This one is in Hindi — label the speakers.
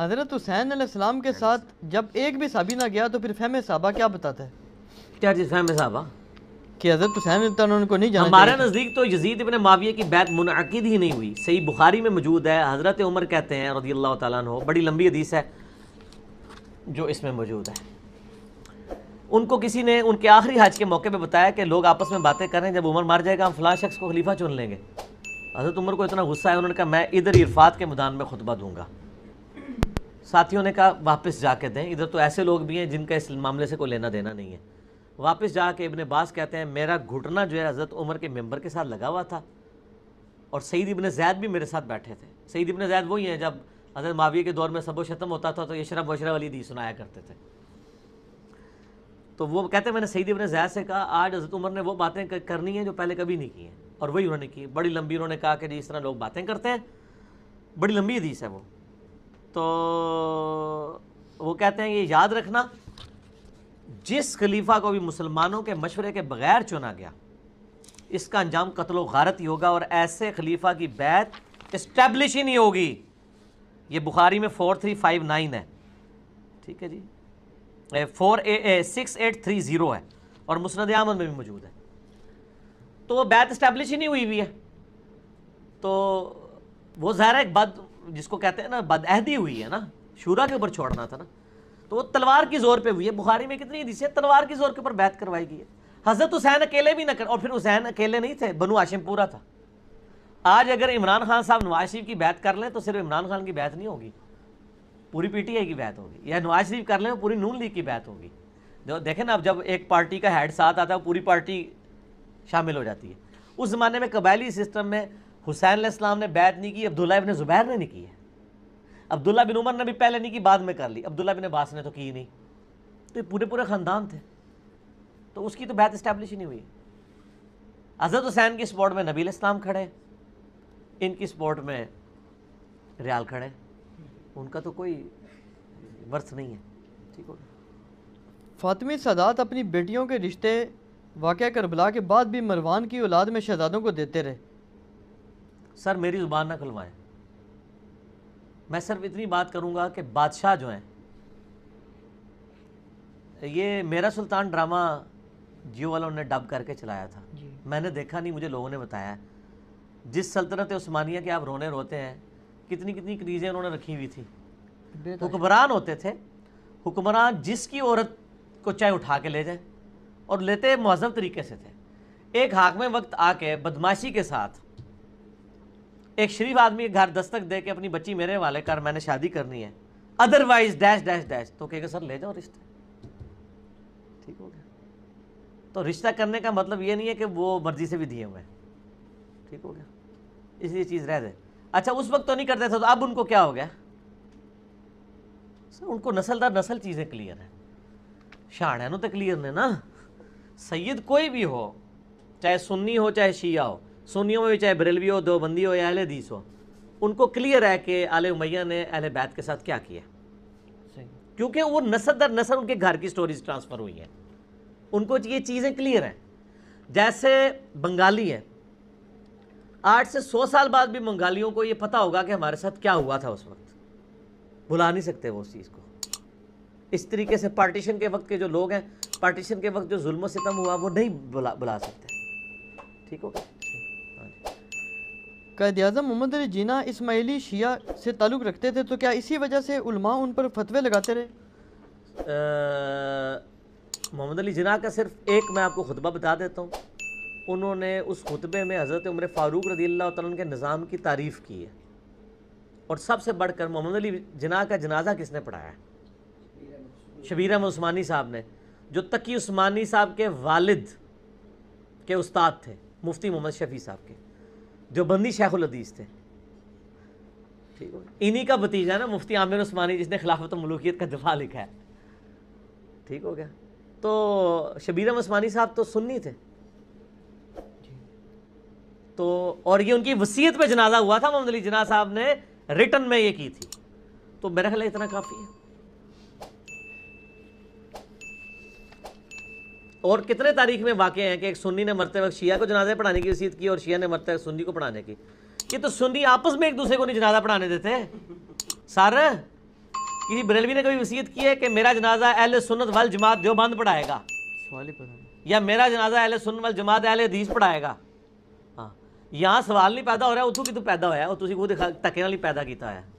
Speaker 1: हज़रत हुसैन आसमाम के साथ जब एक भी साबी ना गया तो फिर फहम साहबा क्या बताते हैं क्या चीज़ फहम साहबा कि हज़रत हुसैन उनको नहीं जाना हमारे नज़दीक तो यजीद इबन माविया की बैत मुनद ही नहीं हुई सही बुखारी में मौजूद है हज़रत उमर कहते हैं रदी अल्लाह तु बड़ी लंबी हदीस है जो इसमें मौजूद है उनको किसी ने उनके आखिरी हज के मौके पर बताया कि लोग आपस में बातें करें जब उमर मार जाएगा हम फलां शख्स को खलीफा चुन लेंगे हज़रत उमर को इतना गुस्सा है उन्होंने कहा मैं इधर इरफात के मैदान में खुतबा दूंगा साथियों ने कहा वापस जाके दें इधर तो ऐसे लोग भी हैं जिनका इस मामले से कोई लेना देना नहीं है वापस जाके इबन बास कहते हैं मेरा घुटना जो है हज़रत उमर के मेम्बर के साथ लगा हुआ था और सईद इबन जैद भी मेरे साथ बैठे थे सईद इबन जैद वही हैं जब हजरत माविया के दौर में सबो शतम होता था तो ये शरब वशरब वाली दी सुनाया करते थे तो वो कहते हैं मैंने सईद इबन जैद से कहा आज हजरत उमर ने वो बातें करनी हैं जो पहले कभी नहीं की हैं और वही उन्होंने की बड़ी लंबी उन्होंने कहा कि जी इस तरह लोग बातें करते हैं बड़ी लंबी हदीस है वो तो वो कहते हैं ये याद रखना जिस खलीफा को भी मुसलमानों के मशवरे के बगैर चुना गया इसका अंजाम कत्लो गारत ही होगा और ऐसे खलीफा की बैत इस्टेब्लिश ही नहीं होगी ये बुखारी में फोर थ्री फाइव नाइन है ठीक है जी four six eight three zero है और मुस्द आमद में भी मौजूद है तो वो बैत इस्टेब्लिश ही नहीं हुई हुई है तो वो ज़ाहिर एक बद जिसको कहते हैं ना बदहदी हुई है ना शूरा के ऊपर छोड़ना था ना तो वो तलवार की जोर पे हुई है बुखारी में कितनी दिशी है तलवार की जोर के ऊपर बैत करवाई गई है हजरत हुसैन अकेले भी ना कर और फिर हुसैन अकेले नहीं थे बनु आशिम पूरा था आज अगर इमरान खान साहब नवाज शरीफ की बैत कर लें तो सिर्फ इमरान खान की बैत नहीं होगी पूरी पीटीआई की बैत होगी या नवाज शरीफ कर लें पूरी नून लीग की बैत होगी देखें ना अब जब एक पार्टी का हेड साथ आता है पूरी पार्टी शामिल हो जाती है उस ज़माने में कबायली सिस्टम में हुसैन इस्लाम ने बैत नहीं की अब्दुल्ला इबन ज़ुबैर ने नहीं की है अब्दुल्ला बिन उमर ने भी पहले नहीं की बाद में कर ली अब्दुल्ला बिन अब्बास ने तो की नहीं तो ये पूरे पूरे ख़ानदान थे तो उसकी तो बैत इस्टेब्लिश ही नहीं हुई हज़रत हुसैन की स्पॉट में नबील इस्लाम खड़े इनकी स्पॉट में रियाल खड़े उनका तो कोई वर्थ नहीं है ठीक हो फातिमी सदात अपनी बेटियों के रिश्ते वाक़ करबला के बाद भी मरवान की औलाद में शहजादों को देते रहे सर मेरी ज़ुबान ना खुलवाएं मैं सिर्फ इतनी बात करूँगा कि बादशाह जो हैं ये मेरा सुल्तान ड्रामा जियो वालों ने डब करके चलाया था मैंने देखा नहीं मुझे लोगों ने बताया जिस सल्तनत उस्मानिया के आप रोने रोते हैं कितनी कितनी क्रीज़ें उन्होंने रखी हुई थी हुक्मरान होते थे हुक्मरान जिसकी औरत को चाहे उठा के ले जाए और लेते महजब तरीके से थे एक में वक्त आके बदमाशी के साथ एक शरीफ आदमी घर दस्तक दे के अपनी बच्ची मेरे वाले कर मैंने शादी करनी है अदरवाइज डैश डैश डैश तो कहेगा सर ले जाओ रिश्ता ठीक हो गया तो रिश्ता करने का मतलब ये नहीं है कि वो मर्जी से भी दिए हुए ठीक हो गया इसलिए चीज़ रह दे अच्छा उस वक्त तो नहीं करते थे तो अब उनको क्या हो गया सर उनको नस्ल दर नसल चीज़ें क्लियर हैं शाणा तो क्लियर ने ना सैयद कोई भी हो चाहे सुन्नी हो चाहे शिया हो सुनियों में भी चाहे बरेलवी हो बंदी हो या अहल हदीस हो उनको क्लियर है कि अल उमैया ने अहल बैत के साथ क्या किया क्योंकि वो नसर दर नसल उनके घर की स्टोरीज ट्रांसफ़र हुई हैं उनको ये चीज़ें क्लियर हैं जैसे बंगाली हैं आठ से सौ साल बाद भी बंगालियों को ये पता होगा कि हमारे साथ क्या हुआ था उस वक्त भुला नहीं सकते वो उस चीज़ को इस तरीके से पार्टीशन के वक्त के जो लोग हैं पार्टीशन के वक्त जो जुल्म सितम हुआ वो नहीं बुला बुला सकते ठीक हो गया कैद अजम मोहम्मद अली जीना इसमाइली शिया से ताल्लुक़ रखते थे तो क्या इसी वजह से उलमा उन पर फतवे लगाते रहे मोहम्मद अली जिना का सिर्फ एक मैं आपको खुतबा बता देता हूँ उन्होंने उस खुतबे में हज़रत उम्र फ़ारूक रदी अल्लाह के निज़ाम की तारीफ़ की है और सबसे बढ़कर मोहम्मद अली जिना का जनाजा किसने पढ़ाया शबीर अहमद उस्मानी साहब ने जो तकी उस्मानी साहब के वालिद के उस्ताद थे मुफ्ती मोहम्मद शफ़ी साहब के जो बंदी शेखुल हदीस थे ठीक है इन्हीं का भतीजा ना मुफ्ती आमिर उस्मानी जिसने खिलाफत मलूकियत का दफा लिखा है ठीक हो गया तो शबीरम उस्मानी साहब तो सुन्नी थे तो और ये उनकी वसीयत पे जनाजा हुआ था मोहम्मद अली जना साहब ने रिटर्न में ये की थी तो मेरा ख्याल इतना काफ़ी है और कितने तारीख में वाक़ हैं कि एक सुन्नी ने मरते वक्त शिया को जनाजे पढ़ाने की रसीद की और शिया ने मरते वक्त सुन्नी को पढ़ाने की ये तो सुन्नी आपस में एक दूसरे को नहीं जनाजा पढ़ाने देते सर किसी बरेलवी ने कभी वसीयत की है कि मेरा जनाजा अहल सुन्नत वाल जमात देवबंद पढ़ाएगा या मेरा जनाजा अहल सुन्नत वाल जमात अहल हदीस पढ़ाएगा हाँ यहाँ सवाल नहीं पैदा हो रहा उतू की तो पैदा होया और खुद धक्के पैदा किया है